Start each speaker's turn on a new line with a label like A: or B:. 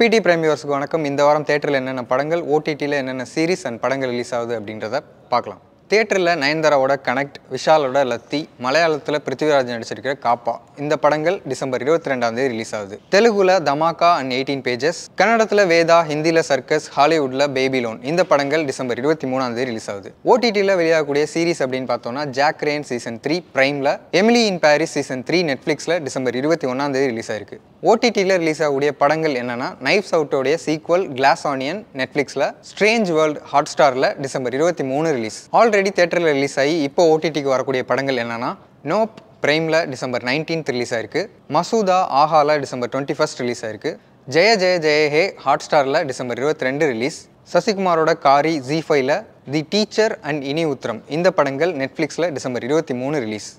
A: பிடி பிரைம் வியூவர்ஸ்க்கு வணக்கம் இந்த வாரம் தேட்டரில் என்னென்ன படங்கள் ஓடிடியில் என்னென்ன சீரிஸ் அண்ட் படங்கள் ரிலீஸ் ஆகுது அப்படின்றத பார்க்கலாம் தியேட்டரில் நயன்தாராவோட கனெக்ட் விஷாலோட லத்தி மலையாளத்தில் பிருத்திவிராஜ் நடிச்சிருக்கிற காப்பா இந்த படங்கள் டிசம்பர் இருபத்தி ரெண்டாம் தேதி ரிலீஸ் ஆகுது தெலுங்குல தமாக்கா அண்ட் எயிட்டீன் பேஜஸ் கன்னடத்தில் வேதா ஹிந்தியில் சர்க்கஸ் ஹாலிவுட்டில் பேபி லோன் இந்த படங்கள் டிசம்பர் இருபத்தி மூணாம் தேதி ரிலீஸ் ஆகுது ஓடிடியில் வெளியாகக்கூடிய சீரிஸ் அப்படின்னு பார்த்தோம்னா ஜாக் ரேன் சீசன் த்ரீ பிரைம்ல Emily in Paris season three நெட்ஃப்ளிக்ஸில் டிசம்பர் இருபத்தி ஒன்றாம் தேதி ரிலீஸ் ஆயிருக்கு ஓடிடியில் ரிலீஸ் ஆகக்கூடிய படங்கள் என்னென்னா நைஃப்ஸ் அவுட்டோடைய சீக்வல் கிளாஸ் ஆனியன் நெட்ஃப்ளிக்ஸில் ஸ்ட்ரேஞ்ச் வேர்ல்ட் ஹாட் ஸ்டாரில் டிசம்பர் இருபத்தி மூணு ரிலீஸ் ஆல்ரெடி ஆல்ரெடி தேட்டரில் ரிலீஸ் ஆகி இப்போ ஓடிடிக்கு வரக்கூடிய படங்கள் என்னென்னா நோப் பிரைமில் டிசம்பர் நைன்டீன்த் ரிலீஸ் ஆயிருக்கு மசூதா ஆஹாவில் டிசம்பர் டுவெண்ட்டி ஃபஸ்ட் ரிலீஸ் ஆயிருக்கு ஜெய ஜெய ஜெய ஹே ஹாட் ஸ்டாரில் டிசம்பர் இருபத்தி ரெண்டு ரிலீஸ் சசிகுமாரோட காரி ஜி ஃபைவ்ல தி டீச்சர் அண்ட் இனி உத்திரம் இந்த படங்கள் நெட்ஃப்ளிக்ஸில் டிசம்பர் இருபத்தி மூணு ரிலீஸ்